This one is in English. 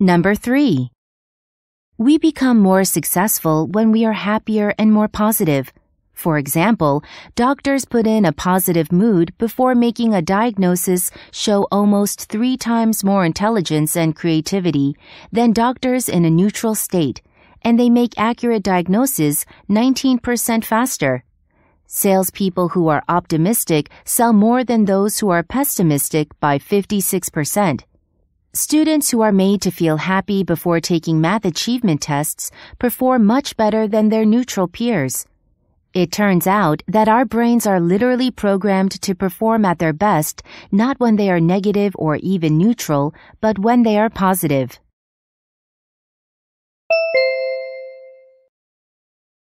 Number three, we become more successful when we are happier and more positive. For example, doctors put in a positive mood before making a diagnosis show almost three times more intelligence and creativity than doctors in a neutral state, and they make accurate diagnoses 19% faster. Salespeople who are optimistic sell more than those who are pessimistic by 56%. Students who are made to feel happy before taking math achievement tests perform much better than their neutral peers. It turns out that our brains are literally programmed to perform at their best not when they are negative or even neutral, but when they are positive.